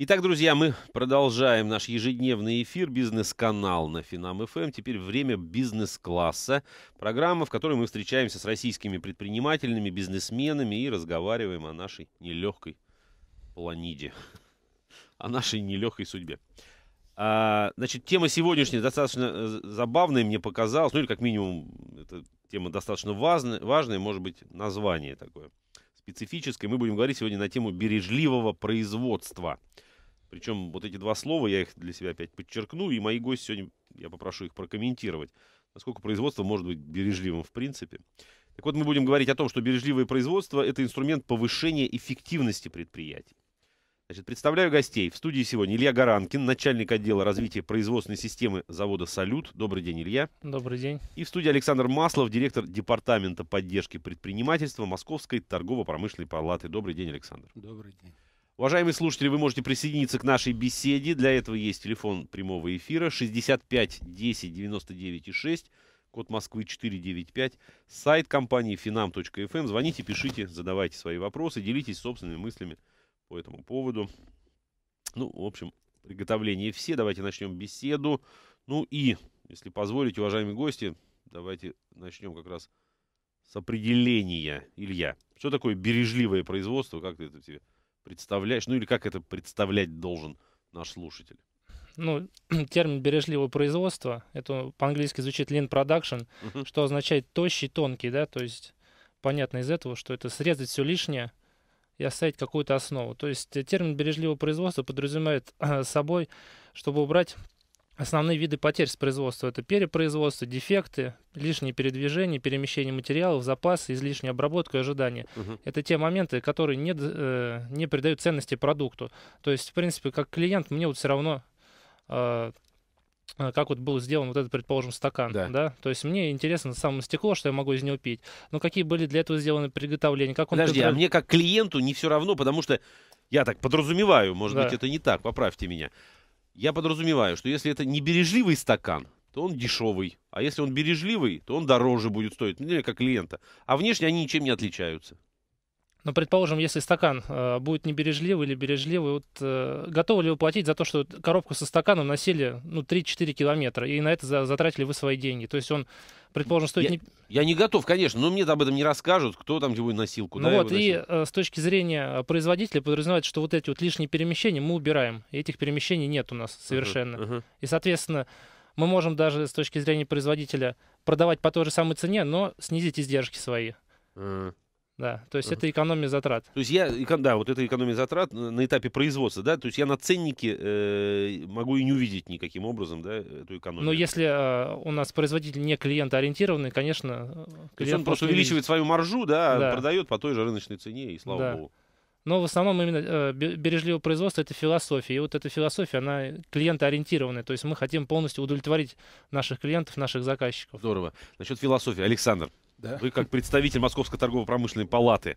Итак, друзья, мы продолжаем наш ежедневный эфир «Бизнес-канал» на Финам ФМ. Теперь время бизнес-класса. Программа, в которой мы встречаемся с российскими предпринимателями, бизнесменами и разговариваем о нашей нелегкой планиде, о нашей нелегкой судьбе. А, значит, тема сегодняшняя достаточно э, забавная, мне показалась. Ну или как минимум, эта тема достаточно важная, важная может быть, название такое специфическое. Мы будем говорить сегодня на тему бережливого производства – причем вот эти два слова, я их для себя опять подчеркну, и мои гости сегодня, я попрошу их прокомментировать, насколько производство может быть бережливым в принципе. Так вот, мы будем говорить о том, что бережливое производство – это инструмент повышения эффективности предприятий. Значит, представляю гостей. В студии сегодня Илья Гаранкин, начальник отдела развития производственной системы завода «Салют». Добрый день, Илья. Добрый день. И в студии Александр Маслов, директор департамента поддержки предпринимательства Московской торгово-промышленной палаты. Добрый день, Александр. Добрый день. Уважаемые слушатели, вы можете присоединиться к нашей беседе. Для этого есть телефон прямого эфира 65 10 99 6, код Москвы 495, сайт компании finam.fm. Эм. Звоните, пишите, задавайте свои вопросы, делитесь собственными мыслями по этому поводу. Ну, в общем, приготовления все. Давайте начнем беседу. Ну и, если позволите, уважаемые гости, давайте начнем как раз с определения, Илья. Что такое бережливое производство? Как ты это тебе представляешь, ну или как это представлять должен наш слушатель? Ну, термин бережливого производства, это по-английски звучит lean production, uh-huh. что означает тощий, тонкий, да, то есть понятно из этого, что это срезать все лишнее и оставить какую-то основу. То есть э, термин бережливого производства подразумевает собой, чтобы убрать Основные виды потерь с производства – это перепроизводство, дефекты, лишние передвижения, перемещение материалов, запасы, излишняя обработка и ожидания. Угу. Это те моменты, которые не, э, не придают ценности продукту. То есть, в принципе, как клиент мне вот все равно э, э, как вот был сделан вот этот, предположим, стакан, да. да? То есть мне интересно само стекло, что я могу из него пить. Но какие были для этого сделаны приготовления? Как он Подожди, контроль... а мне как клиенту не все равно, потому что я так подразумеваю, может да. быть, это не так, поправьте меня. Я подразумеваю, что если это не бережливый стакан, то он дешевый. А если он бережливый, то он дороже будет стоить. Ну, как лента. А внешне они ничем не отличаются. Но, предположим, если стакан э, будет небережливый или бережливый, вот, э, готовы ли вы платить за то, что коробку со стаканом носили ну, 3-4 километра, и на это за, затратили вы свои деньги? То есть он, предположим, стоит... Я не, я не готов, конечно, но мне об этом не расскажут, кто там его ну носил, куда ну, его вот, носил. И э, с точки зрения производителя подразумевается, что вот эти вот лишние перемещения мы убираем, этих перемещений нет у нас совершенно. Uh-huh, uh-huh. И, соответственно, мы можем даже с точки зрения производителя продавать по той же самой цене, но снизить издержки свои. Uh-huh. Да, то есть это экономия затрат. То есть я, да, вот это экономия затрат на этапе производства, да, то есть я на ценнике э, могу и не увидеть никаким образом, да, эту экономию. Но ну, если э, у нас производитель не клиентоориентированный, конечно, клиент э, то есть он просто увеличивает свою маржу, да, да, продает по той же рыночной цене, и слава да. богу. Но в основном именно э, бережливое производство это философия. И вот эта философия, она клиентоориентированная. То есть мы хотим полностью удовлетворить наших клиентов, наших заказчиков. Здорово. Насчет философии. Александр, да. Вы как представитель Московской торгово-промышленной палаты.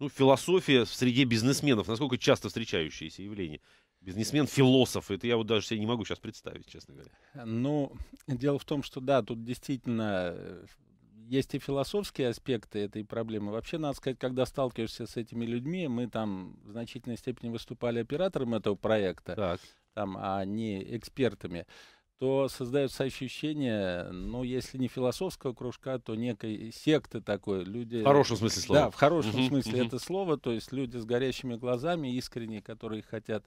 Ну, философия в среде бизнесменов, насколько часто встречающееся явление? Бизнесмен, философ, это я вот даже себе не могу сейчас представить, честно говоря. Ну, дело в том, что да, тут действительно э, есть и философские аспекты этой проблемы. Вообще, надо сказать, когда сталкиваешься с этими людьми, мы там в значительной степени выступали оператором этого проекта, так. там, а не экспертами то создается ощущение, ну, если не философского кружка, то некой секты такой. Люди... В хорошем смысле слова. Да, в хорошем uh-huh, смысле uh-huh. это слово. То есть люди с горящими глазами, искренние, которые хотят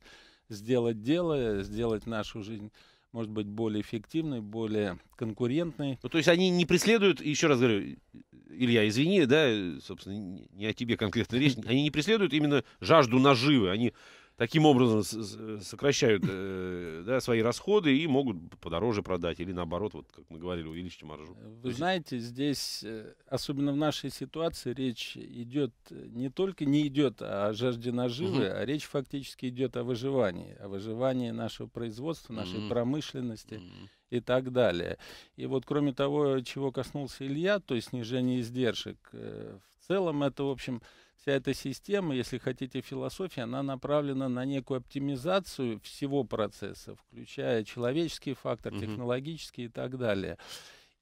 сделать дело, сделать нашу жизнь может быть, более эффективной, более конкурентной. Ну, то есть они не преследуют, еще раз говорю, Илья, извини, да, собственно, не о тебе конкретно речь, они не преследуют именно жажду наживы, они таким образом э, сокращают э, да, свои расходы и могут подороже продать или наоборот, вот как мы говорили, увеличить маржу. Э, вы знаете, здесь, э, особенно в нашей ситуации, речь идет не только не идет о жажде наживы, угу. а речь фактически идет о выживании, о выживании нашего производства, нашей угу. промышленности. Угу и так далее. И вот кроме того, чего коснулся Илья, то есть снижение издержек, э, в целом это, в общем, э, вся эта система, если хотите, философия, она направлена на некую оптимизацию всего процесса, включая человеческий фактор, технологический и так далее.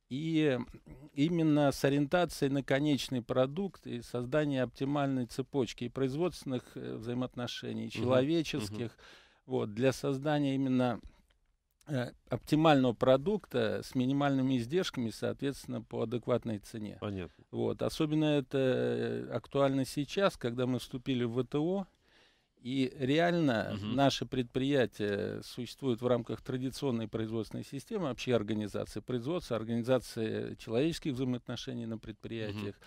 И именно с ориентацией на конечный продукт и создание оптимальной цепочки и производственных э, взаимоотношений, и человеческих, вот, для создания именно Э, оптимального продукта с минимальными издержками, соответственно, по адекватной цене. Понятно. Вот. Особенно это э, актуально сейчас, когда мы вступили в ВТО, и реально угу. наши предприятия существуют в рамках традиционной производственной системы, общей организации производства, организации человеческих взаимоотношений на предприятиях. Угу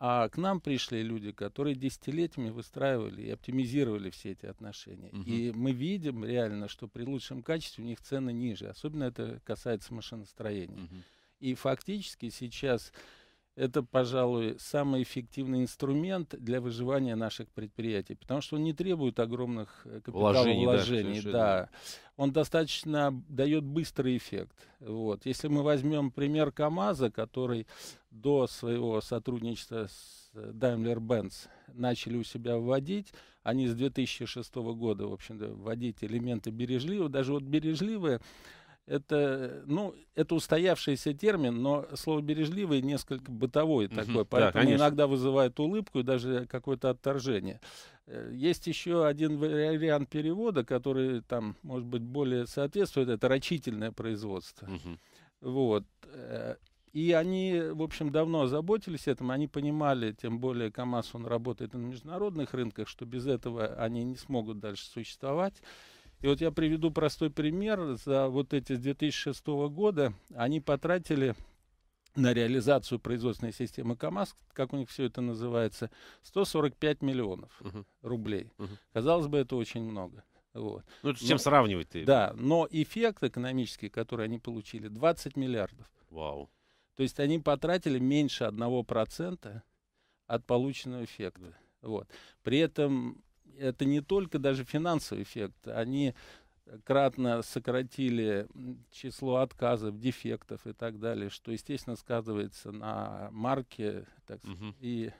а к нам пришли люди, которые десятилетиями выстраивали и оптимизировали все эти отношения. Угу. И мы видим реально, что при лучшем качестве у них цены ниже. Особенно это касается машиностроения. Угу. И фактически сейчас это, пожалуй, самый эффективный инструмент для выживания наших предприятий, потому что он не требует огромных э, капиталовложений. Вложений, да, да. Он достаточно дает быстрый эффект. Вот. Если мы возьмем пример КАМАЗа, который до своего сотрудничества с э, Daimler-Benz начали у себя вводить, они с 2006 года, в общем-то, вводить элементы бережливого, даже вот бережливые, это, ну, это устоявшийся термин, но слово бережливый несколько бытовой угу, такой, поэтому да, иногда вызывает улыбку и даже какое-то отторжение. Э, есть еще один вариант перевода, который там, может быть, более соответствует, это рачительное производство. Угу. Вот. Э, и они, в общем, давно озаботились этим, они понимали, тем более КАМАЗ, он работает на международных рынках, что без этого они не смогут дальше существовать. И вот я приведу простой пример. За вот эти с 2006 года они потратили на реализацию производственной системы КАМАЗ, как у них все это называется, 145 миллионов uh-huh. рублей. Uh-huh. Казалось бы, это очень много. Вот. Ну, с чем сравнивать ты? Да, но эффект экономический, который они получили, 20 миллиардов. Вау. То есть они потратили меньше 1% от полученного эффекта. Да. Вот. При этом это не только даже финансовый эффект. Они кратно сократили число отказов, дефектов и так далее, что, естественно, сказывается на марке так угу. и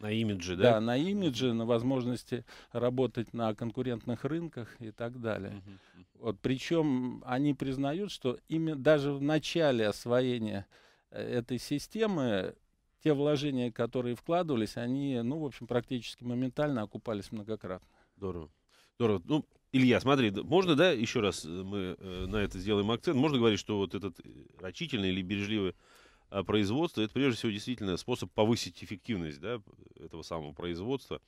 на имидже, да? Да, на имидже, на возможности работать на конкурентных рынках и так далее. Угу. Вот, причем они признают, что ими даже в начале освоения э, этой системы те вложения, которые вкладывались, они, ну, в общем, практически моментально окупались многократно. Здорово. Здорово. Ну, Илья, смотри, можно, да, еще раз э, мы э, на это сделаем акцент, можно говорить, что вот этот э, рачительный или бережливый а, производство, это прежде всего действительно способ повысить эффективность да, этого самого производства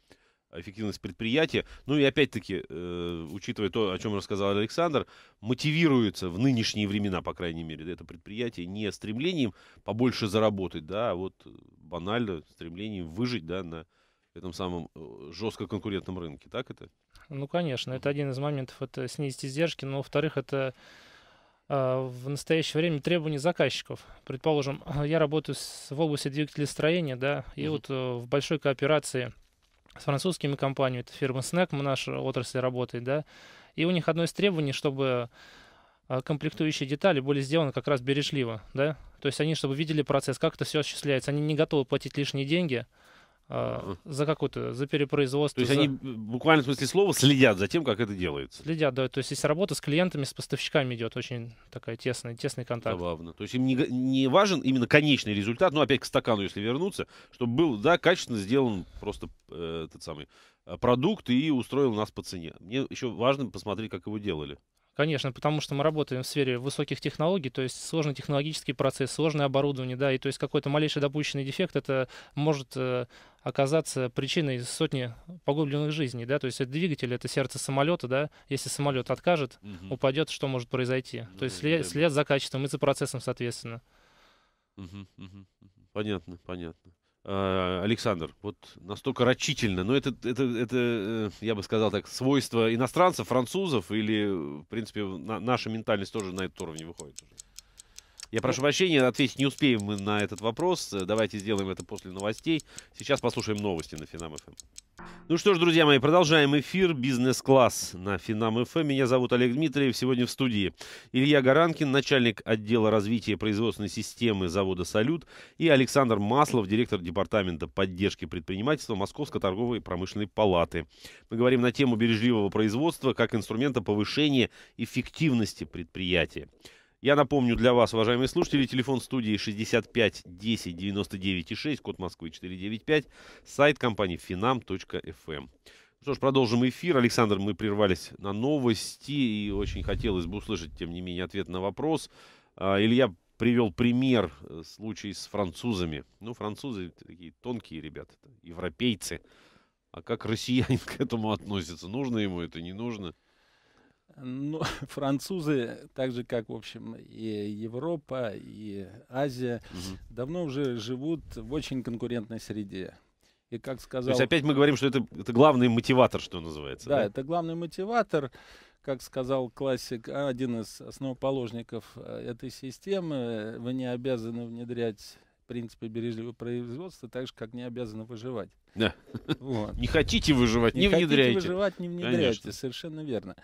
эффективность предприятия. Ну и опять-таки, э, учитывая то, о чем рассказал Александр, мотивируется в нынешние времена, по крайней мере, это предприятие не стремлением побольше заработать, да, а вот банально стремлением выжить, да, на этом самом э, жестко конкурентном рынке. Так это? Ну, конечно. Это один из моментов, это снизить издержки, но, во-вторых, это э, в настоящее время требования заказчиков. Предположим, я работаю с, в области двигателестроения, да, и uh вот э, в большой кооперации с французскими компаниями, это фирма Snack, наша отрасль работает, да, и у них одно из требований, чтобы а, комплектующие детали были сделаны как раз бережливо, да, то есть они, чтобы видели процесс, как это все осуществляется, они не готовы платить лишние деньги, а, за какую-то, за перепроизводство. То есть за... они буквально в смысле слова следят за тем, как это делается. Следят, да. То есть есть работа с клиентами, с поставщиками идет очень такая тесная, тесный контакт. Забавно. То есть им не, не важен именно конечный результат, ну опять к стакану, если вернуться, чтобы был, да, качественно сделан просто э, этот самый э, продукт и устроил нас по цене. Мне еще важно посмотреть, как его делали. Конечно, потому что мы работаем в сфере высоких технологий, то есть сложный технологический процесс, сложное оборудование, да, и то есть какой-то малейший допущенный дефект, это может э, оказаться причиной сотни погубленных жизней, да, то есть это двигатель, это сердце самолета, да, если самолет откажет, угу. упадет, что может произойти? Ну, то есть след, след за качеством и за процессом, соответственно. Угу, угу. Понятно, понятно. А, Александр, вот настолько рачительно, но ну, это, это, это, э, я бы сказал так, свойство иностранцев, французов или, в принципе, на, наша ментальность тоже на этот уровень выходит? Я прошу ну, прощения, ответить не успеем мы на этот вопрос. Давайте сделаем это после новостей. Сейчас послушаем новости на Финам ФМ. Ну что ж, друзья мои, продолжаем эфир «Бизнес-класс» на Финам ФМ. Меня зовут Олег Дмитриев. Сегодня в студии Илья Гаранкин, начальник отдела развития производственной системы завода «Салют», и Александр Маслов, директор департамента поддержки предпринимательства Московской торговой промышленной палаты. Мы говорим на тему бережливого производства как инструмента повышения эффективности предприятия. Я напомню для вас, уважаемые слушатели, телефон студии 65 10 99 6, код Москвы 495, сайт компании finam.fm. Эм. Что ж, продолжим эфир. Александр, мы прервались на новости, и очень хотелось бы услышать, тем не менее, ответ на вопрос. А, Илья привел пример, э, случай с французами. Ну, французы такие тонкие ребята, европейцы. А как россиянин к этому относится? Нужно ему это, не нужно? Ну, французы, так же как, в общем, и Европа, и Азия, угу. давно уже живут в очень конкурентной среде. И как сказал... То есть опять мы говорим, что это, это главный мотиватор, что называется. Да, да, это главный мотиватор. Как сказал классик, а, один из основоположников э, этой системы, вы не обязаны внедрять принципы бережливого производства, так же, как не обязаны выживать. Да. Вот. Не хотите выживать, не, не внедряйте. Не хотите выживать, не внедряйте, Конечно. совершенно верно.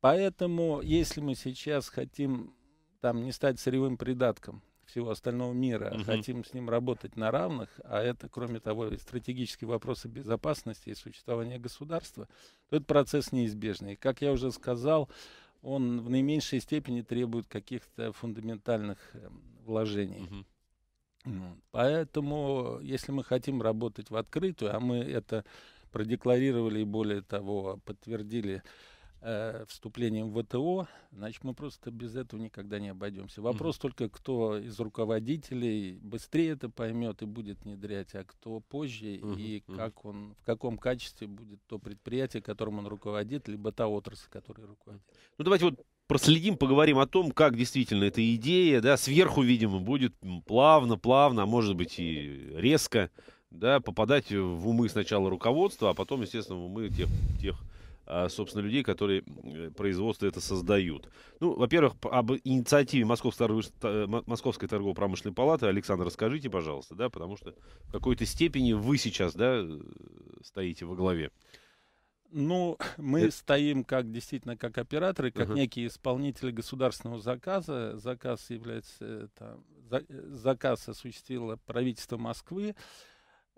Поэтому, если мы сейчас хотим там не стать сырьевым придатком всего остального мира, угу. хотим с ним работать на равных, а это, кроме того, стратегические вопросы безопасности и существования государства, то этот процесс неизбежный. И, как я уже сказал, он в наименьшей степени требует каких-то фундаментальных э, вложений. Угу. Поэтому, если мы хотим работать в открытую, а мы это продекларировали и более того подтвердили э, вступлением в ВТО, значит, мы просто без этого никогда не обойдемся. Вопрос mm-hmm. только, кто из руководителей быстрее это поймет и будет внедрять, а кто позже mm-hmm. и как он, в каком качестве будет то предприятие, которым он руководит, либо та отрасль, которой руководит. Ну давайте вот проследим, поговорим о том, как действительно эта идея, да, сверху, видимо, будет плавно, плавно, а может быть и резко, да, попадать в умы сначала руководства, а потом, естественно, в умы тех, тех а, собственно, людей, которые э, производство это создают. Ну, во-первых, об инициативе э, Московской торгово-промышленной палаты, Александр, расскажите, пожалуйста, да, потому что в какой-то степени вы сейчас, да, э, стоите во главе. Ну, мы это... стоим как действительно как операторы, как uh-huh. некие исполнители государственного заказа. Заказ является там, за, заказ осуществило правительство Москвы. Uh,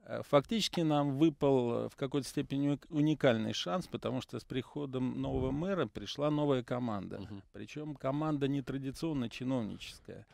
Э, фактически нам выпал э, в какой-то степени уникальный шанс, потому что с приходом нового мэра пришла новая команда. Uh -huh. Причем команда нетрадиционно чиновническая.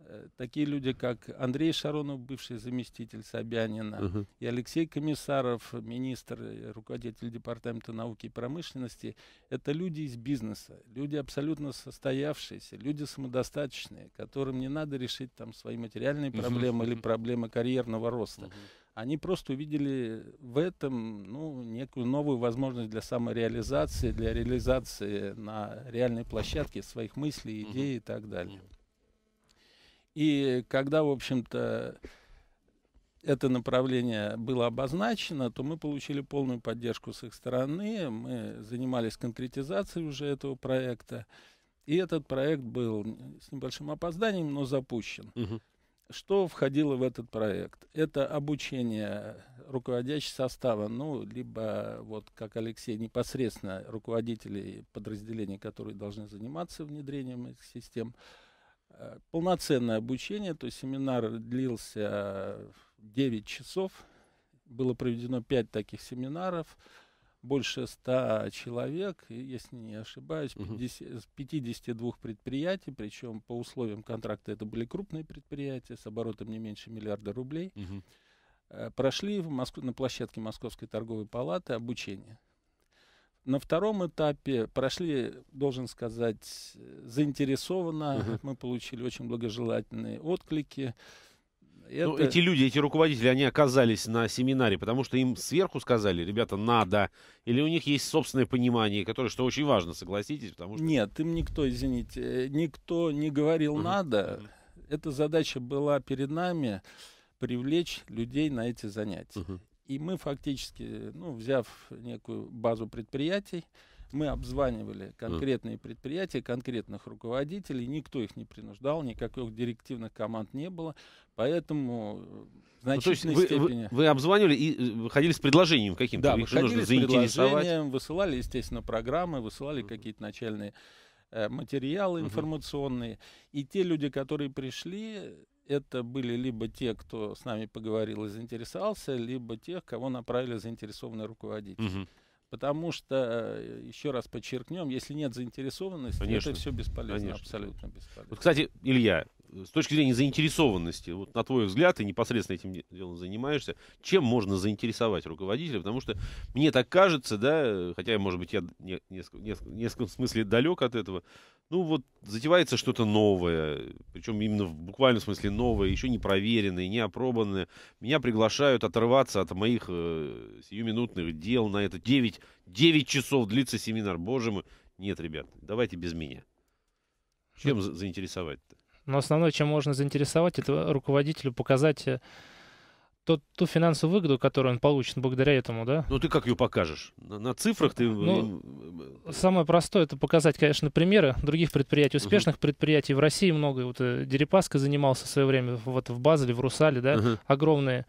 Э, такие люди, как Андрей Шаронов, бывший заместитель Собянина, Uh -huh. и Алексей Комиссаров, министр, руководитель Департамента науки и промышленности, это люди из бизнеса, люди абсолютно состоявшиеся, люди самодостаточные, которым не надо решить там свои материальные проблемы uh -huh. или проблемы карьерного роста. Угу они просто увидели в этом ну, некую новую возможность для самореализации, для реализации на реальной площадке своих мыслей, идей и так далее. И когда, в общем-то, это направление было обозначено, то мы получили полную поддержку с их стороны, мы занимались конкретизацией уже этого проекта, и этот проект был с небольшим опозданием, но запущен. Угу. Что входило в этот проект? Это обучение руководящего состава, ну, либо, вот как Алексей, непосредственно руководителей подразделений, которые должны заниматься внедрением этих систем. Э, полноценное обучение, то есть семинар длился 9 часов, было проведено 5 таких семинаров – больше 100 человек, если не ошибаюсь, 50, 52 предприятий, причем по условиям контракта это были крупные предприятия с оборотом не меньше миллиарда рублей, угу. прошли в Моск... на площадке Московской торговой палаты обучение. На втором этапе прошли, должен сказать, э, заинтересованно. Угу. Мы получили очень благожелательные отклики. Ну, это... Ну, эти люди, эти руководители, они оказались на семинаре, потому что им сверху сказали, ребята, надо, или у них есть собственное понимание, которое, что очень важно, согласитесь, потому что... Нет, им никто, извините, никто не говорил угу. надо. Угу. Эта задача была перед нами привлечь людей на эти занятия. Угу. И мы фактически, ну, взяв некую базу предприятий, мы обзванивали конкретные предприятия, конкретных руководителей, никто их не принуждал, никаких директивных команд не было, поэтому в э, ну, значительной ну, вы, степени... Вы, вы обзванивали и э, выходили с предложением каким-то? Да, Их выходили с предложением, высылали, естественно, программы, высылали uh-huh. какие-то начальные э, материалы uh-huh. информационные. И те люди, которые пришли, это были либо те, кто с нами поговорил и заинтересовался, либо тех, кого направили заинтересованные руководители. Uh-huh. Потому что, э, еще раз подчеркнем, если нет заинтересованности, Конечно. это все бесполезно, Конечно. абсолютно бесполезно. Вот, кстати, Илья, Э, с точки зрения заинтересованности, вот на твой взгляд, ты непосредственно этим делом занимаешься, чем можно заинтересовать руководителя? Потому что мне так кажется, да, э, хотя, может быть, я не, несколько, несколько, в смысле далек от этого, ну вот затевается что-то новое, причем именно в буквальном смысле новое, еще не проверенное, не опробованное Меня приглашают оторваться от моих э, сиюминутных дел на это. 9, 9 часов длится семинар, боже мой. Нет, ребят, давайте без меня. Чем заинтересовать-то? Но основное, чем можно заинтересовать, это руководителю показать э, тот, ту финансовую выгоду, которую он получит благодаря этому, да? Ну ты как ее покажешь? На, на цифрах ты... Э, ну, э, самое простое это показать, конечно, примеры других предприятий, успешных uh-huh. предприятий. В России много. Вот Дерипаска занимался в свое время вот в Базеле, в Русале, да, uh-huh. огромные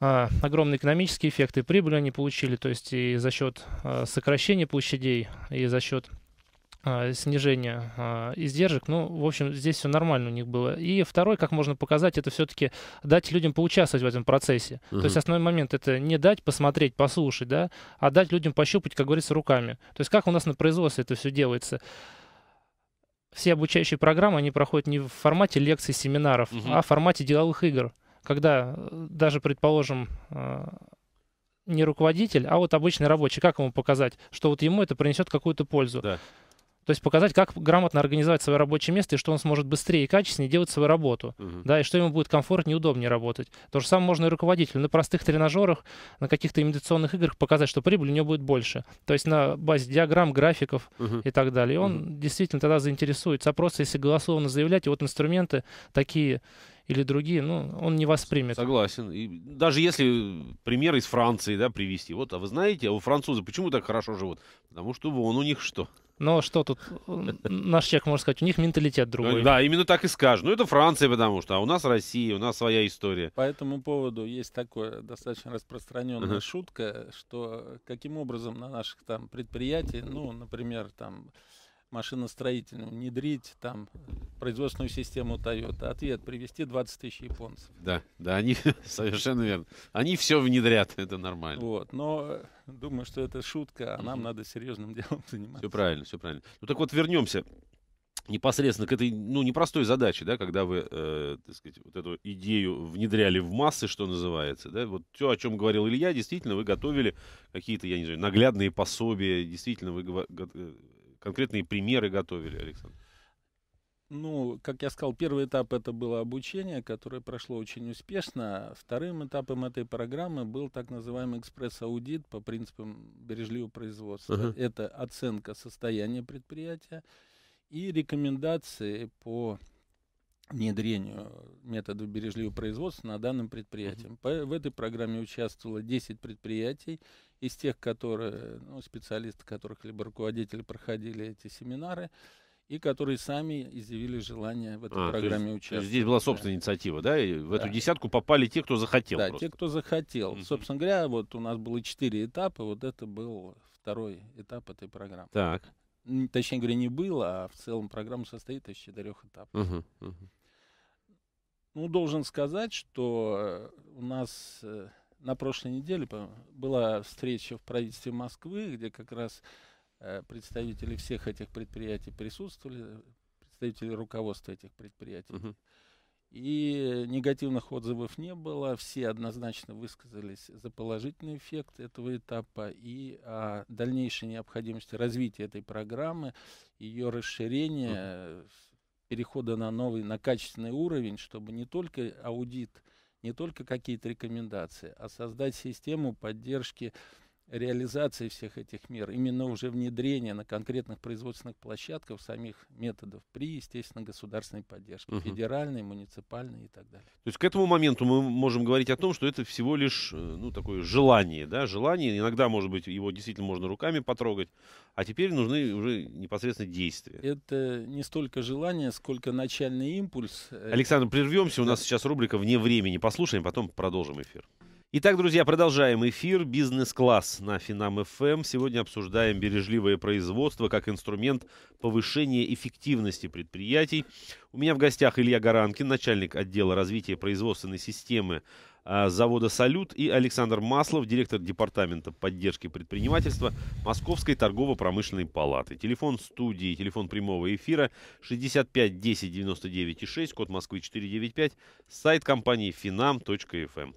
а, огромные экономические эффекты, прибыль они получили, то есть и за счет а, сокращения площадей, и за счет а, снижение а, издержек. Ну, в общем, здесь все нормально у них было. И второй, как можно показать, это все-таки дать людям поучаствовать в этом процессе. Угу. То есть основной момент это не дать посмотреть, послушать, да, а дать людям пощупать, как говорится, руками. То есть как у нас на производстве это все делается все обучающие программы, они проходят не в формате лекций, семинаров, угу. а в формате деловых игр, когда э, даже, предположим, э, не руководитель, а вот обычный рабочий, как ему показать, что вот ему это принесет какую-то пользу. Да. То есть показать, как грамотно организовать свое рабочее место, и что он сможет быстрее и качественнее делать свою работу, угу. да, и что ему будет комфортнее и удобнее работать. То же самое можно и руководителю. На простых тренажерах, на каких-то имитационных играх показать, что прибыль у него будет больше. То есть на базе диаграмм, графиков угу. и так далее. И он угу. действительно тогда заинтересуется. А просто если голосовно заявлять, и вот инструменты такие или другие, ну, он не воспримет. Согласен. И даже если пример из Франции, да, привести. Вот, а вы знаете, а у французы почему так хорошо живут? Потому что он у них что? Но что тут наш человек может сказать? У них менталитет другой. Ну, да, именно так и скажешь. Ну, это Франция, потому что, а у нас Россия, у нас своя история. По этому поводу есть такая достаточно распространенная uh-huh. шутка, что каким образом на наших там предприятиях, ну, например, там машиностроительную, внедрить там производственную систему Toyota? Ответ – привести 20 тысяч японцев. Да, да, они совершенно верно. Они все внедрят, это нормально. Вот, но э, думаю, что это шутка, а нам надо серьезным делом заниматься. Все правильно, все правильно. Ну так вот, вернемся непосредственно к этой, ну, непростой задаче, да, когда вы, э, так сказать, вот эту идею внедряли в массы, что называется, да, вот все, о чем говорил Илья, действительно, вы готовили какие-то, я не знаю, наглядные пособия, действительно, вы э, конкретные примеры готовили, Александр? Ну, как я сказал, первый этап это было обучение, которое прошло очень успешно. Вторым этапом этой программы был так называемый экспресс-аудит по принципам бережливого производства. Uh-huh. Это оценка состояния предприятия и рекомендации по внедрению методов бережливого производства на данном предприятии. Uh-huh. По, в этой программе участвовало 10 предприятий из тех, которые, ну, специалисты, которых либо руководители проходили эти семинары, и которые сами изъявили желание в этой а, программе есть, участвовать. Здесь была собственная инициатива, да? И в да. эту десятку попали те, кто захотел. Да, просто. те, кто захотел. Mm-hmm. Собственно говоря, вот у нас было четыре этапа, вот это был второй этап этой программы. Так. Точнее говоря, не было, а в целом программа состоит из четырех этапов. Uh-huh, uh-huh. Ну, должен сказать, что э, у нас э, на прошлой неделе была встреча в правительстве Москвы, где как раз э, представители всех этих предприятий присутствовали, представители руководства этих предприятий. Угу. И негативных отзывов не было. Все однозначно высказались за положительный эффект этого этапа и о дальнейшей необходимости развития этой программы, ее расширения, перехода на новый, на качественный уровень, чтобы не только аудит не только какие-то рекомендации, а создать систему поддержки реализации всех этих мер, именно уже внедрение на конкретных производственных площадках самих методов при, естественно, государственной поддержке, угу. федеральной, муниципальной и так далее. То есть к этому моменту мы можем говорить о том, что это всего лишь э, ну, такое желание, да, желание, иногда, может быть, его действительно можно руками потрогать, а теперь нужны уже непосредственно действия. Это не столько желание, сколько начальный импульс. Э, Александр, прервемся, у нас сейчас рубрика «Вне времени». Послушаем, потом продолжим эфир. Итак, друзья, продолжаем эфир «Бизнес-класс» на Финам ФМ. Эм. Сегодня обсуждаем бережливое производство как инструмент повышения эффективности предприятий. У меня в гостях Илья Гаранкин, начальник отдела развития производственной системы а, завода «Салют» и Александр Маслов, директор департамента поддержки предпринимательства Московской торгово-промышленной палаты. Телефон студии, телефон прямого эфира 65 10 99 6, код Москвы 495, сайт компании finam.fm.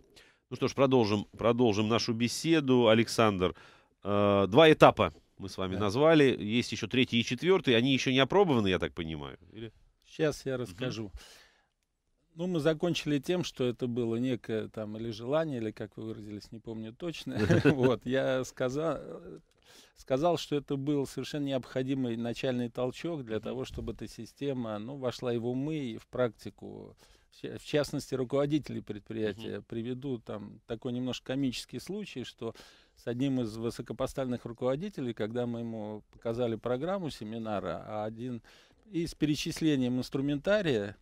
Ну что ж, продолжим, продолжим нашу беседу. Александр, э, два этапа мы с вами да. назвали. Есть еще третий и четвертый. Они еще не опробованы, я так понимаю? Или... Сейчас я расскажу. Ну, мы закончили тем, что это было некое там или желание, или как вы выразились, не помню точно. Вот, я сказал, сказал, что это был совершенно необходимый начальный толчок для того, чтобы эта система, ну, вошла и в умы, и в практику в частности, руководителей предприятия. Угу. Приведу там такой немножко комический случай, что с одним из высокопоставленных руководителей, когда мы ему показали программу семинара, а один и с перечислением инструментария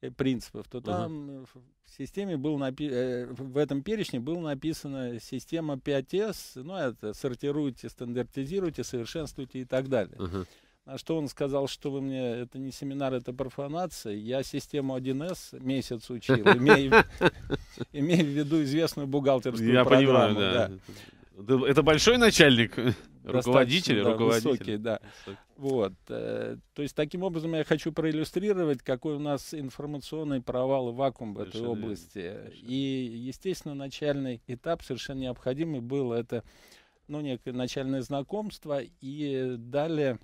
э, принципов, то угу. там в системе был напи... Э, в этом перечне было написано система 5С, ну это сортируйте, стандартизируйте, совершенствуйте и так далее. Угу. На что он сказал, что вы мне, это не семинар, это профанация. Я систему 1С месяц учил, имея, в виду известную бухгалтерскую Я программу. Понимаю, да. Это большой начальник, руководитель, да, руководитель. Высокий, да. Вот. Э, то есть таким образом я хочу проиллюстрировать, какой у нас информационный провал и вакуум в этой области. И, естественно, начальный этап совершенно необходимый был это ну, некое начальное знакомство и далее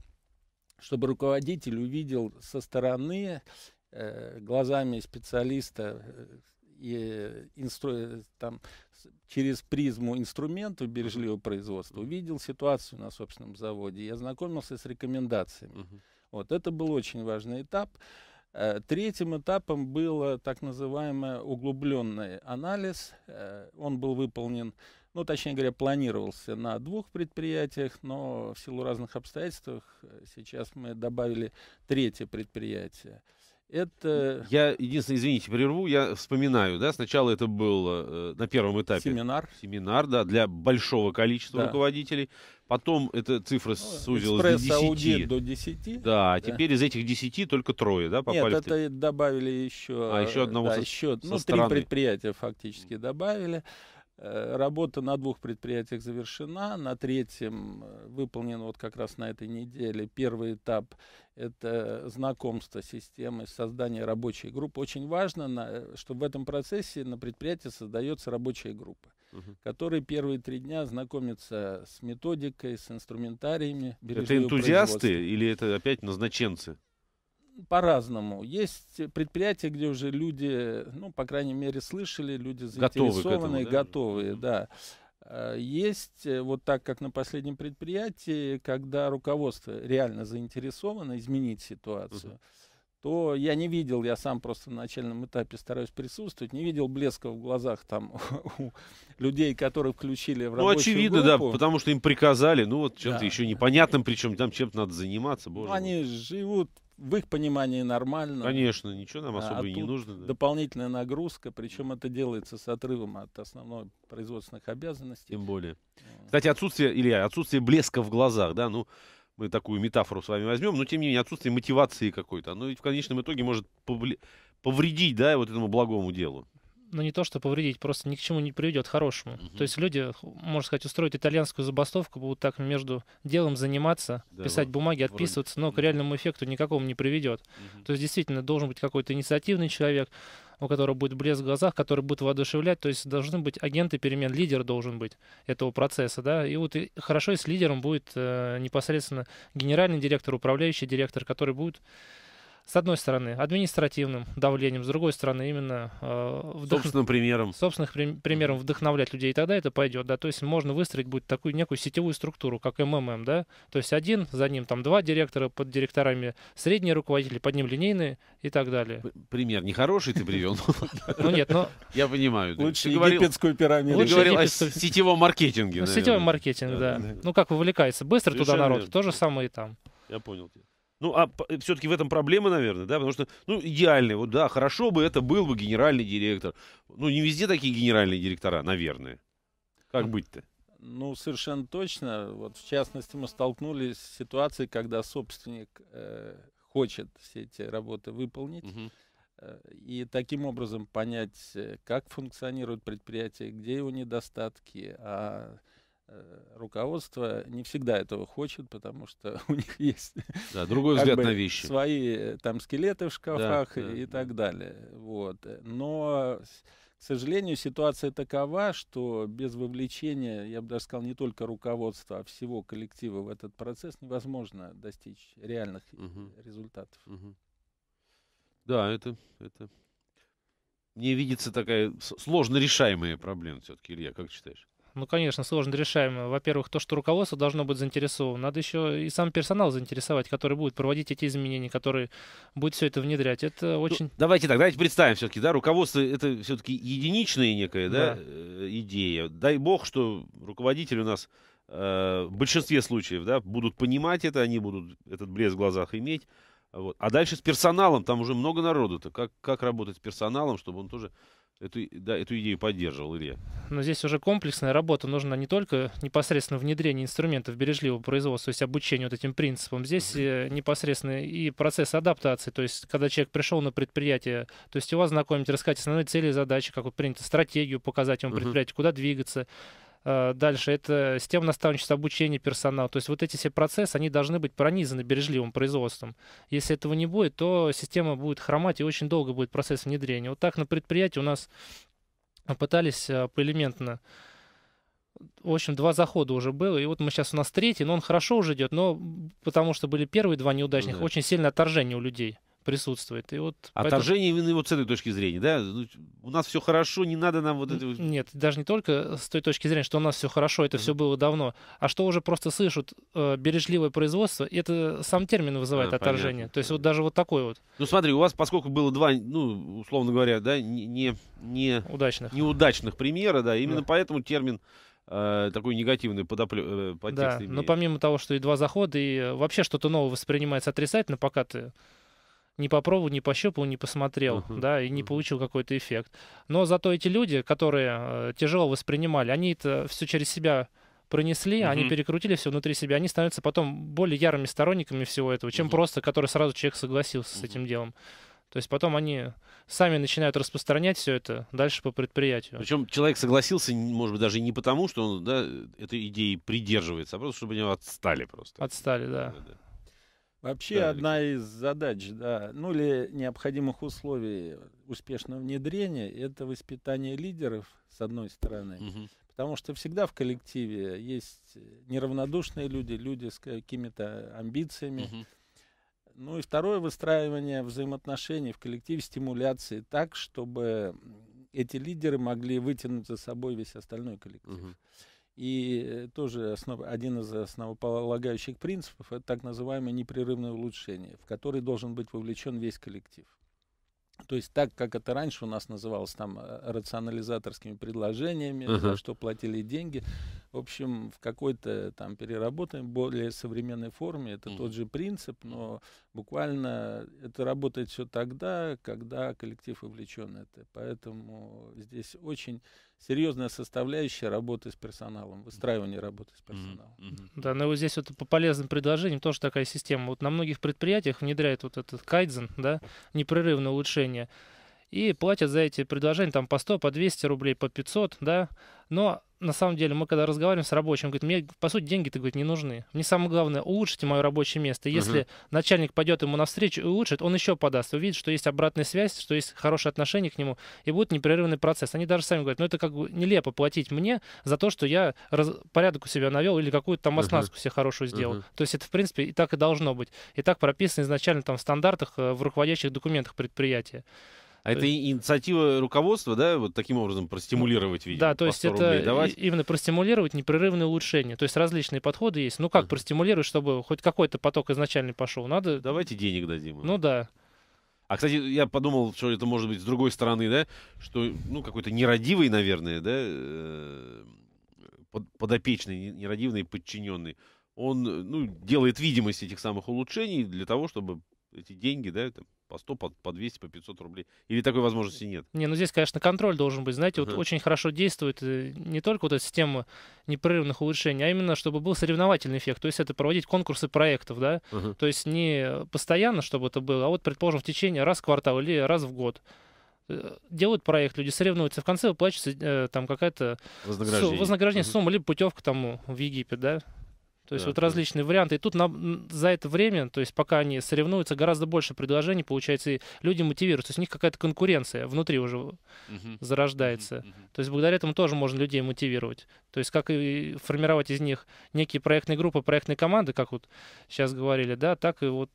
чтобы руководитель увидел со стороны э, глазами специалиста э, и инстру... там, через призму инструмента бережливого производства увидел ситуацию на собственном заводе и ознакомился с рекомендациями. Uh -huh. Вот это был очень важный этап. Э, третьим этапом был так называемый углубленный анализ. Э, он был выполнен ну, точнее говоря, планировался на двух предприятиях, но в силу разных обстоятельств э, сейчас мы добавили третье предприятие. Это... Я, единственное, извините, прерву, я вспоминаю, да, сначала это был э, на первом этапе. Семинар. Семинар, да, для большого количества да. руководителей. Потом эта цифра ну, сузилась до 10. аудит до 10. Да, да. теперь из этих 10 только трое, да, попали? Нет, в... это добавили еще... А, еще одного да, со, еще, со ну, стороны. три предприятия фактически добавили. Э, работа на двух предприятиях завершена, на третьем э, выполнен вот как раз на этой неделе первый этап – это знакомство системы, создание рабочей группы. Очень важно, на, э, что в этом процессе на предприятии создается рабочая группа, угу. которая первые три дня знакомится с методикой, с инструментариями. Это энтузиасты или это опять назначенцы? по-разному. Есть предприятия, где уже люди, ну, по крайней мере, слышали, люди заинтересованные, готовы этому, да? готовые, да. А, есть, э, вот так как на последнем предприятии, когда руководство реально заинтересовано изменить ситуацию, то я не видел, я сам просто на начальном этапе стараюсь присутствовать, не видел блеска в глазах там у людей, которые включили в ну, рабочую Ну, очевидно, группу. да, потому что им приказали, ну, вот чем-то да. еще непонятным, причем там чем-то надо заниматься. Ну, боже ну, они живут в их понимании нормально. Конечно, ничего нам а, особо а, и не нужно. Да. Дополнительная нагрузка, причем это делается с отрывом от основной производственных обязанностей. Тем более. Кстати, отсутствие, Илья, отсутствие блеска в глазах, да, ну, мы такую метафору с вами возьмем, но тем не менее отсутствие мотивации какой-то, оно ведь в конечном итоге может повредить, да, вот этому благому делу ну не то, что повредить, просто ни к чему не приведет хорошему. Угу. То есть люди, можно сказать, устроят итальянскую забастовку, будут так между делом заниматься, да, писать вот, бумаги, отписываться, вроде. но к реальному эффекту никакому не приведет. Угу. То есть действительно должен быть какой-то инициативный человек, у которого будет блеск в глазах, который будет воодушевлять. То есть должны быть агенты перемен, лидер должен быть этого процесса. Да? И вот хорошо, если лидером будет э, непосредственно генеральный директор, управляющий директор, который будет с одной стороны, административным давлением, с другой стороны, именно э, вдох... собственным примером. Собственным при... примером вдохновлять людей, и тогда это пойдет, да, то есть можно выстроить будет такую некую сетевую структуру, как МММ, да, то есть один, за ним там два директора, под директорами средние руководители, под ним линейные и так далее. Пример нехороший ты привел. Ну нет, но... Ну Я понимаю. Лучше египетскую пирамиду. Ты говорил о сетевом маркетинге. Ну, Сетевой маркетинг, да. Ну как вовлекается быстро туда народ, то же самое и там. Я понял тебя. Ну, а все-таки в этом проблема, наверное, да, потому что, ну, идеальный, вот да, хорошо бы это был бы генеральный директор. Ну, не везде такие генеральные директора, наверное. Как ну, быть-то? Ну, совершенно точно. Вот, в частности, мы столкнулись с ситуацией, когда собственник э, хочет все эти работы выполнить. Угу. и таким образом понять, э, как функционирует предприятие, где его недостатки, а Э, руководство не всегда этого хочет, потому что у них есть да, другой взгляд на вещи. свои э, там скелеты в шкафах да, да. и так далее. Вот. Но, к сожалению, ситуация такова, что без вовлечения, я бы даже сказал, не только руководства, а всего коллектива в этот процесс невозможно достичь реальных угу. результатов. Угу. Да, это, это мне видится такая сложно решаемая проблема все-таки, Илья, как считаешь? Ну, конечно, сложно решаемо. Во-первых, то, что руководство должно быть заинтересовано. Надо еще и сам персонал заинтересовать, который будет проводить эти изменения, который будет все это внедрять. Это ну, очень... Ну, давайте так, давайте представим все-таки, да, руководство — это все-таки единичная некая да, да. Э, идея. Дай бог, что руководитель у нас э, в большинстве случаев да, будут понимать это, они будут этот блеск в глазах иметь. Вот. А дальше с персоналом, там уже много народу-то. Как, как работать с персоналом, чтобы он тоже Эту, да, эту идею поддерживал Илья. Но здесь уже комплексная работа нужна не только непосредственно внедрение инструментов бережливого производства, то есть обучение вот этим принципам. Здесь mm-hmm. непосредственно и процесс адаптации, то есть когда человек пришел на предприятие, то есть его ознакомить, рассказать основные цели и задачи, как вот принято, стратегию показать ему предприятию, mm-hmm. куда двигаться, Э, дальше это система наставничества, обучения персонала. То есть вот эти все процессы, они должны быть пронизаны бережливым производством. Если этого не будет, то система будет хромать и очень долго будет процесс внедрения. Вот так на предприятии у нас пытались э, поэлементно в общем, два захода уже было, и вот мы сейчас у нас третий, но он хорошо уже идет, но потому что были первые два неудачных, да. очень сильное отторжение у людей присутствует. И вот Отторжение поэтому... именно вот с этой точки зрения, да? Ну, у нас все хорошо, не надо нам вот это... Нет, даже не только с той точки зрения, что у нас все хорошо, это все было давно, а что уже просто слышат э, бережливое производство, это сам термин вызывает а, отторжение. Понятно. То есть вот даже вот такой вот. Ну смотри, у вас, поскольку было два, ну, условно говоря, да, не... не... Удачных. Неудачных примера, да, именно да. поэтому термин э, такой негативный подопле... Э, подтекст Да, имеет. но помимо того, что и два захода, и вообще что-то новое воспринимается отрицательно, пока ты не попробовал, не пощупал, не посмотрел, uh-huh. да, и не получил какой-то эффект. Но зато эти люди, которые э, тяжело воспринимали, они это все через себя пронесли, uh-huh. они перекрутили все внутри себя, они становятся потом более ярыми сторонниками всего этого, чем uh-huh. просто, который сразу человек согласился uh-huh. с этим делом. То есть потом они сами начинают распространять все это дальше по предприятию. Причем человек согласился, может быть, даже не потому, что он да, этой идеи придерживается, а просто чтобы они отстали просто. Отстали, да. да, да. Вообще да, одна или... из задач, да, ну или необходимых условий успешного внедрения, это воспитание лидеров, с одной стороны. Угу. Потому что всегда в коллективе есть неравнодушные люди, люди с какими-то амбициями. Угу. Ну и второе, выстраивание взаимоотношений в коллективе, стимуляции так, чтобы эти лидеры могли вытянуть за собой весь остальной коллектив. Угу. И э, тоже основ, один из основополагающих принципов – это так называемое непрерывное улучшение, в который должен быть вовлечен весь коллектив. То есть так, как это раньше у нас называлось, там, э, рационализаторскими предложениями, uh-huh. за что платили деньги. В общем, в какой-то там переработанной, более современной форме это uh-huh. тот же принцип, но буквально это работает все тогда, когда коллектив увлечен это. Поэтому здесь очень серьезная составляющая работы с персоналом, выстраивание работы с персоналом. Да, но ну вот здесь вот по полезным предложениям тоже такая система. Вот на многих предприятиях внедряют вот этот кайдзен, да, непрерывное улучшение и платят за эти предложения там по 100, по 200 рублей, по 500, да, но на самом деле, мы когда разговариваем с рабочим, говорит, мне, по сути, деньги-то, говорит, не нужны. Мне самое главное, улучшите мое рабочее место. Если uh-huh. начальник пойдет ему навстречу и улучшит, он еще подаст. Увидит, что есть обратная связь, что есть хорошее отношение к нему, и будет непрерывный процесс. Они даже сами говорят, ну это как бы нелепо платить мне за то, что я раз... порядок у себя навел или какую-то там оснастку uh-huh. себе хорошую сделал. Uh-huh. То есть это, в принципе, и так и должно быть. И так прописано изначально там в стандартах, э, в руководящих документах предприятия. А это есть... Э, инициатива руководства, да, вот таким образом простимулировать, видимо, Да, то есть это давать. именно простимулировать непрерывное улучшение. То есть различные подходы есть. Ну как uh-huh. простимулировать, чтобы хоть какой-то поток изначально пошел? Надо... Давайте денег дадим. Ну да. А, кстати, я подумал, что это может быть с другой стороны, да, что, ну, какой-то нерадивый, наверное, да, э, подопечный, нерадивный подчиненный, он, э, ну, делает видимость этих самых улучшений для того, чтобы эти деньги, да, это по 100, по, по 200, по 500 рублей. Или такой возможности нет? Не, ну здесь, конечно, контроль должен быть. Знаете, uh-huh. вот очень хорошо действует э, не только вот эта система непрерывных улучшений, а именно, чтобы был соревновательный эффект. То есть это проводить конкурсы проектов, да? Uh-huh. То есть не постоянно, чтобы это было, а вот, предположим, в течение раз в квартал или раз в год э, делают проект, люди соревнуются, в конце выплачивается э, там какая-то вознаграждение, су- вознаграждение угу. сумма, либо путевка там в Египет, да, то есть да, вот различные варианты. И тут на, за это время, то есть пока они соревнуются, гораздо больше предложений, получается, и люди мотивируются. То есть у них какая-то конкуренция внутри уже угу. зарождается. Угу. То есть благодаря этому тоже можно людей мотивировать. То есть как и формировать из них некие проектные группы, проектные команды, как вот сейчас говорили, да, так и вот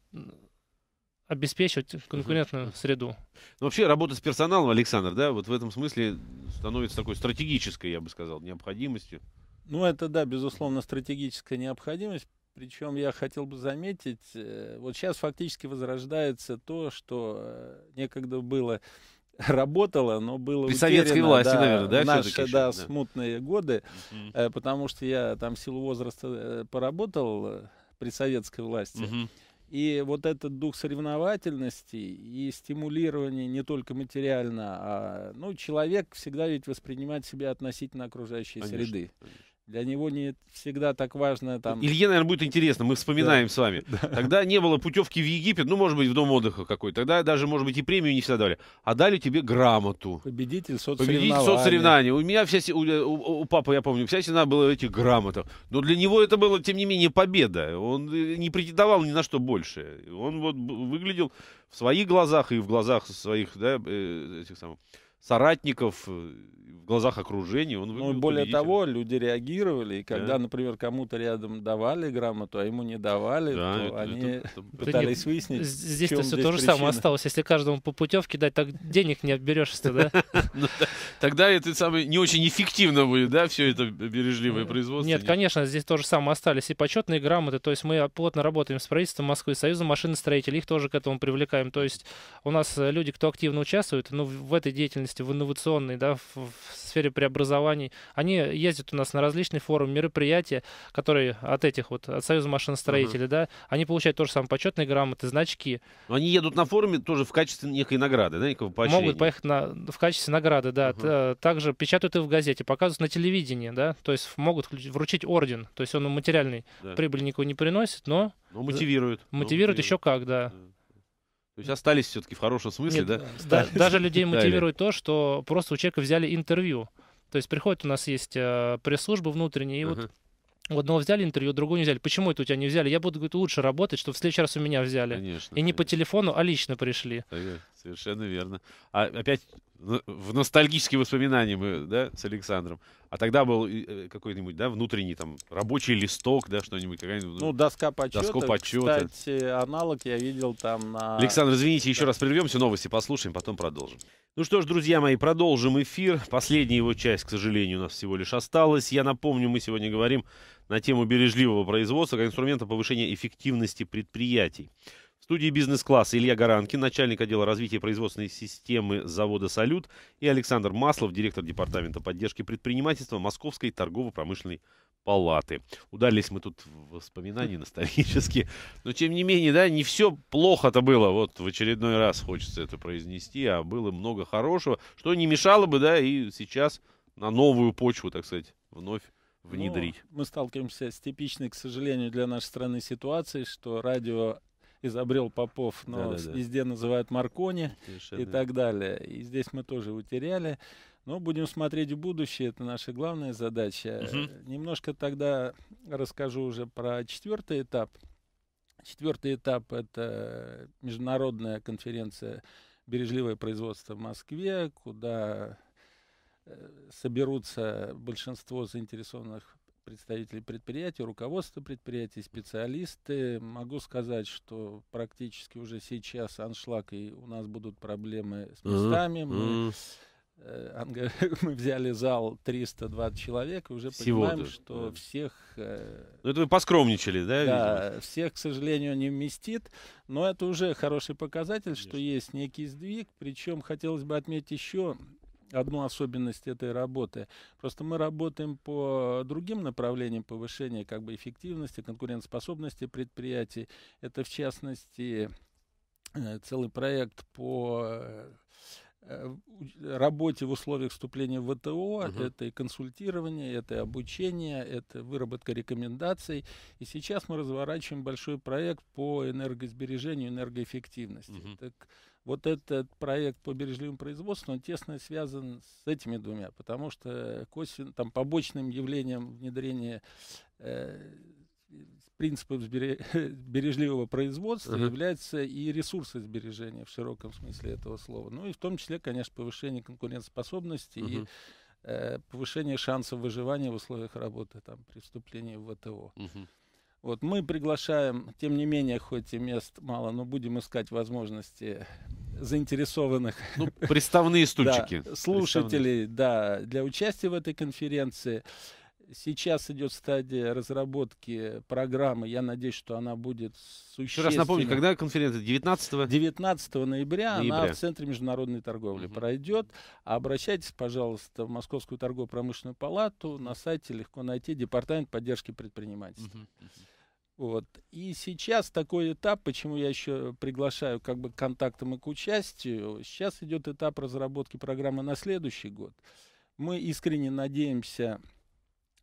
обеспечивать конкурентную uh-huh. среду. Но ну, вообще работа с персоналом, Александр, да, вот в этом смысле становится такой стратегической, я бы сказал, необходимостью. Ну, это, да, безусловно, стратегическая необходимость. Причем я хотел бы заметить, э, вот сейчас фактически возрождается то, что э, некогда было работало, но было при утеряно, советской власти, да, наверное, да, наши еще, да, да. смутные годы, Uh-huh. потому что я там в силу возраста поработал при советской власти. Uh-huh. И вот этот дух соревновательности и стимулирования не только материально, а ну, человек всегда ведь воспринимает себя относительно окружающей конечно, среды. Конечно. Для него не всегда так важно там... Илье, наверное, будет интересно, мы вспоминаем да. с вами. Да. Тогда не было путевки в Египет, ну, может быть, в дом отдыха какой. Тогда даже, может быть, и премию не всегда давали. А дали тебе грамоту. Победитель соцсоревнований. Победитель соцсоревнований. У меня вся... У, э, у, у папы, я помню, вся стена была в этих грамотах. Но для него это было, тем не менее, победа. Он э, не претендовал ни на что больше. Он вот выглядел в своих глазах и в глазах своих, да, э, этих самых соратников в глазах окружения он выглядел Ну более того, люди реагировали, и когда, да. например, кому-то рядом давали грамоту, а ему не давали, да, то это, они это, это, пытались это, выяснить, Здесь то все здесь то же причина. самое осталось. Если каждому по путевке дать, так денег не отберешься, ну да? Тогда это самое не очень эффективно будет, да, все это бережливое производство. Нет, конечно, здесь тоже самое остались и почетные грамоты, то есть мы а, плотно работаем с правительством Москвы, Союзом машиностроителей, их тоже к этому привлекаем. То есть у нас э, люди, кто активно участвует, ну, в этой деятельности, в инновационной, да, в в сфере преобразований. Они ездят у нас на различные форумы, мероприятия, которые от этих вот, от Союза машиностроителей, uh-huh. да, они получают тоже самое почетные грамоты, значки. Но они едут на форуме тоже в качестве некой награды, да, некого поощрения. Могут поехать на, в качестве награды, да. Uh-huh. Также печатают и в газете, показывают на телевидении, да, то есть могут вручить орден, то есть он материальный да. прибыль никого не приносит, но... Но мотивирует. Мотивирует, еще как, да. да. То есть остались все-таки в хорошем смысле, Нет, да? да? Даже людей мотивирует то, что просто у человека взяли интервью. То есть приходит, у нас есть э, пресс-служба внутренняя, и uh-huh. вот у одного взяли интервью, у другого не взяли. Почему это у тебя не взяли? Я буду говорит, лучше работать, чтобы в следующий раз у меня взяли. Конечно. И не конечно. по телефону, а лично пришли. Совершенно верно. А опять в ностальгические воспоминания мы, да, с Александром. А тогда был э, какой-нибудь, да, внутренний там рабочий листок, да, что-нибудь, какая-нибудь. Ну, доска почета. Доска почета. Кстати, аналог я видел там на... Александр, извините, еще да. раз прервемся, новости послушаем, потом продолжим. Ну что ж, друзья мои, продолжим эфир. Последняя его часть, к сожалению, у нас всего лишь осталась. Я напомню, мы сегодня говорим на тему бережливого производства как инструмента повышения эффективности предприятий. В студии бизнес-класса Илья Гаранкин, начальник отдела развития производственной системы завода «Салют» и Александр Маслов, директор департамента поддержки предпринимательства Московской торгово-промышленной палаты. Удались мы тут в воспоминания ностальгические. Но, тем не менее, да, не все плохо-то было. Вот в очередной раз хочется это произнести, а было много хорошего, что не мешало бы, да, и сейчас на новую почву, так сказать, вновь внедрить. Ну, мы сталкиваемся с типичной, к сожалению, для нашей страны ситуацией, что радио изобрел Попов, но да, да, да. везде называют Маркони Совершенно. и так далее. И здесь мы тоже утеряли. Но будем смотреть в будущее, это наша главная задача. Угу. Немножко тогда расскажу уже про четвертый этап. Четвертый этап — это международная конференция «Бережливое производство в Москве», куда э, соберутся большинство заинтересованных представители предприятий, руководство предприятий, специалисты. Могу сказать, что практически уже сейчас аншлаг, и у нас будут проблемы с местами. Mm-hmm. Мы, э, мы взяли зал 320 человек, и уже Всего понимаем, что да. всех... Э, ну, это вы поскромничали, да? Да, всех, к сожалению, не вместит, но это уже хороший показатель, Конечно. что есть некий сдвиг. Причем хотелось бы отметить еще одну особенность этой работы. Просто мы работаем по другим направлениям повышения как бы, эффективности, конкурентоспособности предприятий. Это, в частности, э, целый проект по э, Э, работе в условиях вступления в ВТО, угу. это и консультирование, это и обучение, это выработка рекомендаций. И сейчас мы разворачиваем большой проект по энергосбережению, энергоэффективности. Угу. Так вот этот проект по бережливому производству, он тесно связан с этими двумя, потому что косвен, там побочным явлением внедрения э, принципов бережливого производства uh-huh. является и ресурсосбережение в широком смысле этого слова. Ну и в том числе, конечно, повышение конкурентоспособности uh-huh. и э, повышение шансов выживания в условиях работы там, при вступлении в ВТО. Uh-huh. Вот мы приглашаем, тем не менее, хоть и мест мало, но будем искать возможности заинтересованных. Ну, приставные стульчики. да, слушателей, приставные. да, для участия в этой конференции. Сейчас идет стадия разработки программы. Я надеюсь, что она будет существенно... Еще раз напомню, когда конференция? 19 19 ноября, ноября. она в Центре международной торговли угу. пройдет. Обращайтесь, пожалуйста, в Московскую торгово-промышленную палату. На сайте легко найти Департамент поддержки предпринимательства. Угу. Вот. И сейчас такой этап, почему я еще приглашаю как бы к контактам и к участию, сейчас идет этап разработки программы на следующий год. Мы искренне надеемся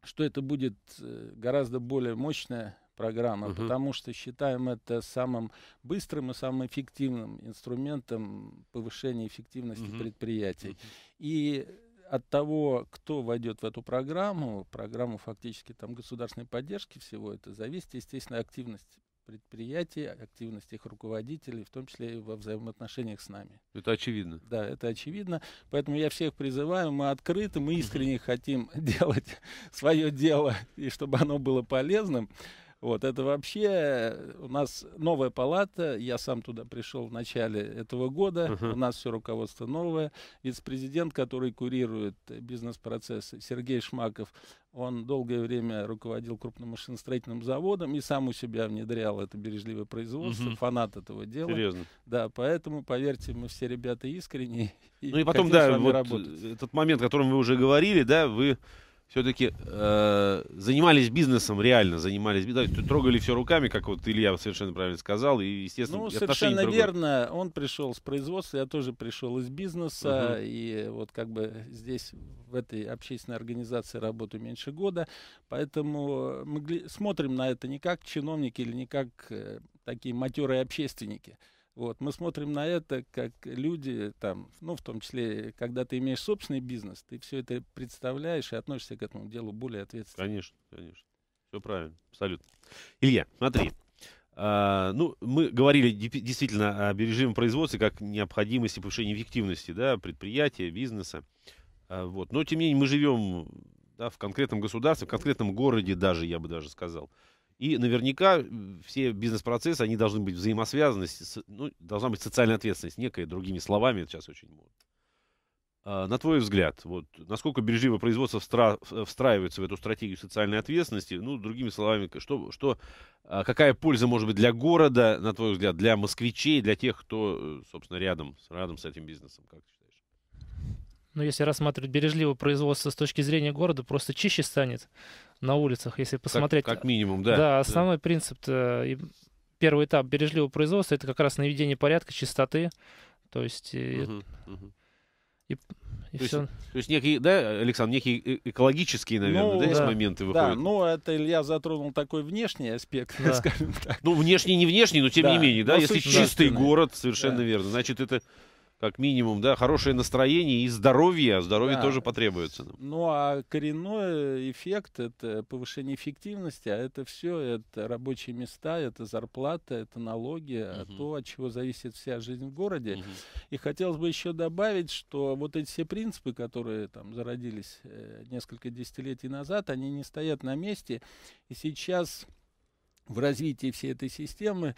что это будет э, гораздо более мощная программа, угу. потому что считаем это самым быстрым и самым эффективным инструментом повышения эффективности угу. предприятий. Угу. И от того, кто войдет в эту программу, программу фактически там государственной поддержки всего, это зависит, естественно, активность предприятий, активность их руководителей, в том числе и во взаимоотношениях с нами. Это очевидно. Да, это очевидно. Поэтому я всех призываю, мы открыты, мы искренне хотим делать свое дело, и чтобы оно было полезным. Вот, это вообще у нас новая палата, я сам туда пришел в начале этого года, uh-huh. у нас все руководство новое. Вице-президент, который курирует бизнес-процессы, Сергей Шмаков, он долгое время руководил крупным машиностроительным заводом и сам у себя внедрял это бережливое производство, uh-huh. фанат этого дела. Серьезно? Да, поэтому, поверьте, мы все ребята искренние. Ну и, и потом, да, вот работать. Э, этот момент, о котором вы уже говорили, да, вы все-таки э, занимались бизнесом, реально занимались, да, трогали все руками, как вот Илья совершенно правильно сказал, и, естественно, Ну, совершенно другое. верно, он пришел с производства, я тоже пришел из бизнеса, угу. и вот как бы здесь, в этой общественной организации работаю меньше года, поэтому мы смотрим на это не как чиновники или не как э, такие матерые общественники, вот. Мы смотрим на это как люди, там, ну, в том числе, когда ты имеешь собственный бизнес, ты все это представляешь и относишься к этому делу более ответственно. Конечно, конечно. Все правильно, абсолютно. Илья, смотри, а, ну, мы говорили действительно об режиме производства как необходимости повышения эффективности да, предприятия, бизнеса. А, вот. Но, тем не менее, мы живем да, в конкретном государстве, в конкретном городе даже, я бы даже сказал. И наверняка все бизнес-процессы, они должны быть взаимосвязаны, ну, должна быть социальная ответственность некая, другими словами, это сейчас очень модно. А, на твой взгляд, вот, насколько бережливо производство встра... Э, встраивается в эту стратегию социальной ответственности, ну, другими словами, что, что, а, какая польза может быть для города, на твой взгляд, для москвичей, для тех, кто, э, собственно, рядом, рядом с этим бизнесом? Как ты ну, если рассматривать бережливо производство с точки зрения города, просто чище станет на улицах, если посмотреть. Как, как э, минимум, да. Да, основной да. принцип, э, первый этап бережливого производства, это как раз наведение порядка, чистоты, то есть... Угу, угу. И, и то, все. Есть, то есть некие, да, Александр, некие э, экологические, наверное, ну, да, да, есть моменты выходят? Да, ну, но это Илья затронул такой внешний аспект, да. скажем так. Ну внешний, не внешний, но тем да. не менее, да, но если чистый город, совершенно да. верно, значит это как минимум, да, хорошее настроение и здоровье, а здоровье да. тоже потребуется. Ну, а коренной эффект — это повышение эффективности, а это все, это рабочие места, это зарплата, это налоги, угу. то, от чего зависит вся жизнь в городе. Угу. И хотелось бы еще добавить, что вот эти все принципы, которые там зародились э, несколько десятилетий назад, они не стоят на месте, и сейчас в развитии всей этой системы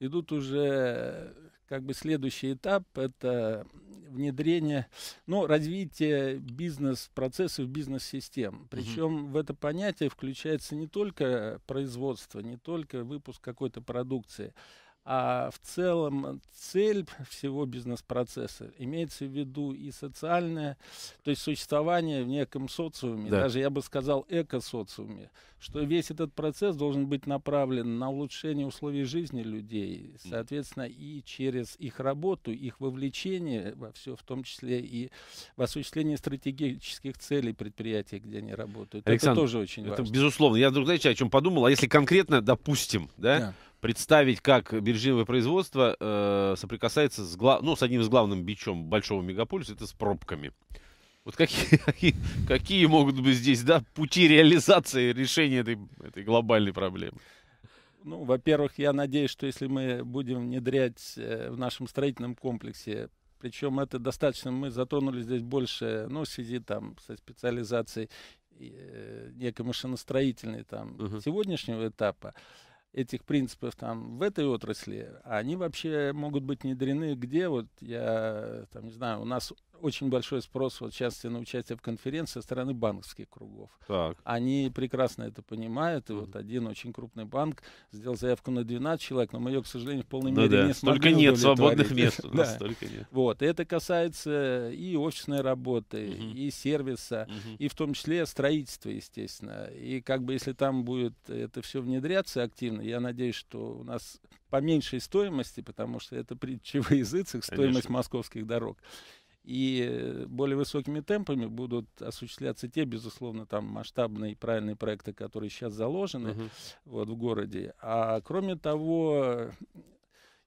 идут уже как бы следующий этап – это внедрение, ну, развитие бизнес-процессов, бизнес-систем. Причем угу. в это понятие включается не только производство, не только выпуск какой-то продукции, а в целом цель всего бизнес-процесса имеется в виду и социальное, то есть существование в неком социуме, да. даже я бы сказал экосоциуме, что весь этот процесс должен быть направлен на улучшение условий жизни людей, соответственно, и через их работу, их вовлечение во все, в том числе и в осуществление стратегических целей предприятий, где они работают. Александр, это тоже очень это важно. Безусловно, я вдруг, знаете, о чем подумал, а если конкретно, допустим, да? да представить, как биржевое производство э, соприкасается с, глав... ну, с одним из главным бичом большого мегаполиса, это с пробками. Вот какие, какие, какие могут быть здесь да, пути реализации решения этой, этой глобальной проблемы? Ну, во-первых, я надеюсь, что если мы будем внедрять э, в нашем строительном комплексе, причем это достаточно, мы затронули здесь больше, ну, в связи там со специализацией э, некой машиностроительной там угу. сегодняшнего этапа, этих принципов там в этой отрасли, они вообще могут быть внедрены где? Вот я там не знаю, у нас очень большой спрос вот сейчас на ну, участие в конференции со стороны банковских кругов. Так. Они прекрасно это понимают. И mm-hmm. вот один очень крупный банк сделал заявку на 12 человек, но мы ее, к сожалению, в полной ну мере да. не смогли Только нет свободных мест. У нас да. нет. Вот. И это касается и офисной работы, и сервиса, и в том числе строительства, естественно. И как бы если там будет это все внедряться активно, я надеюсь, что у нас по меньшей стоимости, потому что это притча во языцах, стоимость московских дорог и более высокими темпами будут осуществляться те, безусловно, там масштабные и правильные проекты, которые сейчас заложены uh-huh. вот, в городе. А кроме того,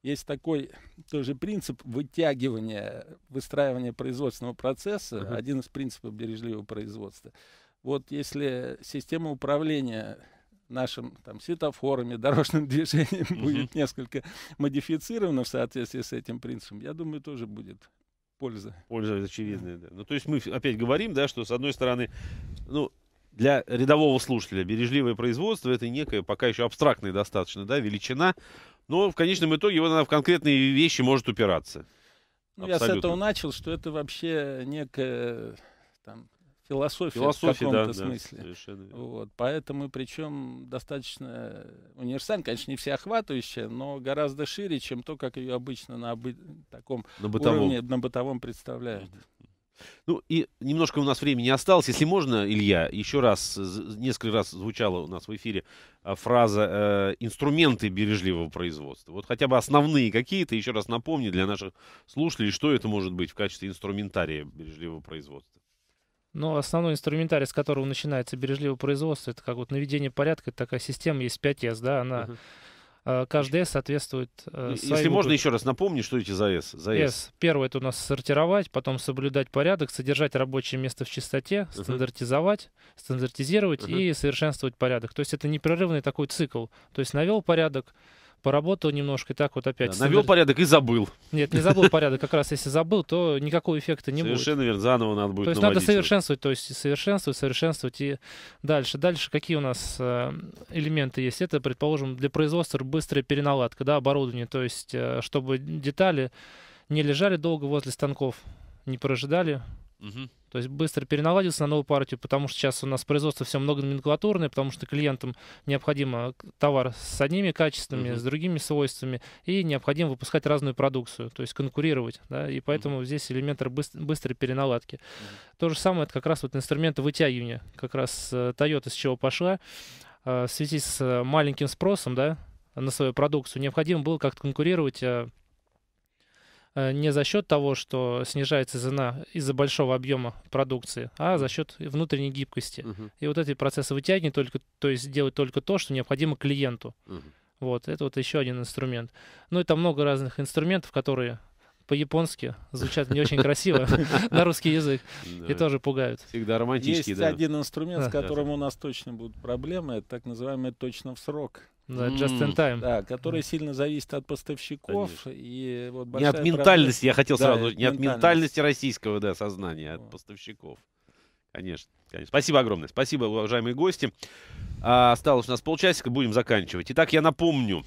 есть такой тоже принцип вытягивания, выстраивания производственного процесса, uh-huh. один из принципов бережливого производства. Вот если система управления нашим там, светофорами, дорожным движением uh-huh. будет несколько модифицирована в соответствии с этим принципом, я думаю, тоже будет польза. Польза очевидная, да. Ну, то есть мы опять говорим, да, что с одной стороны, ну, для рядового слушателя бережливое производство это некая пока еще абстрактная достаточно, да, величина, но в конечном итоге его надо в конкретные вещи может упираться. Ну, я с этого начал, что это вообще некая там, философия, философия в каком-то да, смысле. Да, Вот, поэтому, причем достаточно универсальная, конечно, не всеохватывающая, но гораздо шире, чем то, как ее обычно на обы... таком на уровне, на бытовом представляют. Ну и немножко у нас времени осталось. Если можно, Илья, еще раз, несколько раз звучала у нас в эфире а, фраза э, «инструменты бережливого производства». Вот хотя бы основные какие-то, еще раз напомню для наших слушателей, что это может быть в качестве инструментария бережливого производства. Но основной инструментарий, с которого начинается бережливое производство, это как вот наведение порядка, это такая система, есть 5С, да, она... uh каждый S соответствует э, Если своему... можно еще раз напомню, что эти за S. За S. S. Первое это у нас сортировать, потом соблюдать порядок, содержать рабочее место в чистоте, uh-huh. стандартизовать, стандартизировать uh и совершенствовать порядок. То есть это непрерывный такой цикл. То есть навел порядок, поработал немножко и так вот опять... Да, навел порядок и забыл. Нет, не забыл порядок, как раз если забыл, то никакого эффекта не Совершенно будет. Совершенно верно, заново надо будет То есть надо совершенствовать, то есть совершенствовать, совершенствовать и дальше. Дальше какие у нас э, элементы есть? Это, предположим, для производства быстрая переналадка, да, оборудование, то есть э, чтобы детали не лежали долго возле станков, не прожидали, Угу. То есть быстро переналадился на новую партию, потому что сейчас у нас производство все много номенклатурное, потому что клиентам необходимо э, товар с одними качествами, угу. с другими свойствами, и необходимо выпускать разную продукцию, то есть конкурировать. Да? И поэтому угу. здесь элемент быстр- быстрой переналадки. Угу. То же самое, это как раз вот инструменты вытягивания, как раз э, Toyota с чего пошла, э, в связи с маленьким спросом да, на свою продукцию, необходимо было как-то конкурировать Э, не за счет того, что снижается цена из-за большого объема продукции, а за счет внутренней гибкости. Угу. И вот эти процессы вытягивания только, то есть делать только то, что необходимо клиенту. Угу. Вот, это вот еще один инструмент. Ну и там много разных инструментов, которые по-японски звучат не очень красиво на русский язык и тоже пугают. Всегда романтический, Есть один инструмент, с которым у нас точно будут проблемы, это так называемый точно в срок. Да, just in time. Да, который сильно зависит от поставщиков. И вот не от ментальности, проблема... я хотел да, сразу, не от ментальности российского да, сознания, а от поставщиков. Конечно, конечно. Спасибо огромное. Спасибо, уважаемые гости. А, осталось у нас полчасика, будем заканчивать. Итак, я напомню,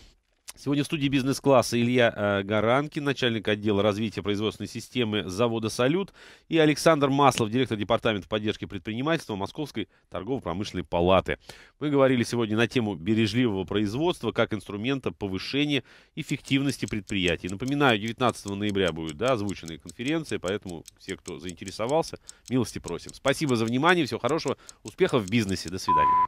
Сегодня в студии бизнес-класса Илья э, Гаранкин, начальник отдела развития производственной системы завода «Салют», и Александр Маслов, директор департамента поддержки предпринимательства Московской торгово-промышленной палаты. Мы говорили сегодня на тему бережливого производства как инструмента повышения эффективности предприятий. Напоминаю, 19 ноября будет да, озвученная конференция, поэтому все, кто заинтересовался, милости просим. Спасибо за внимание, всего хорошего, успехов в бизнесе, до свидания.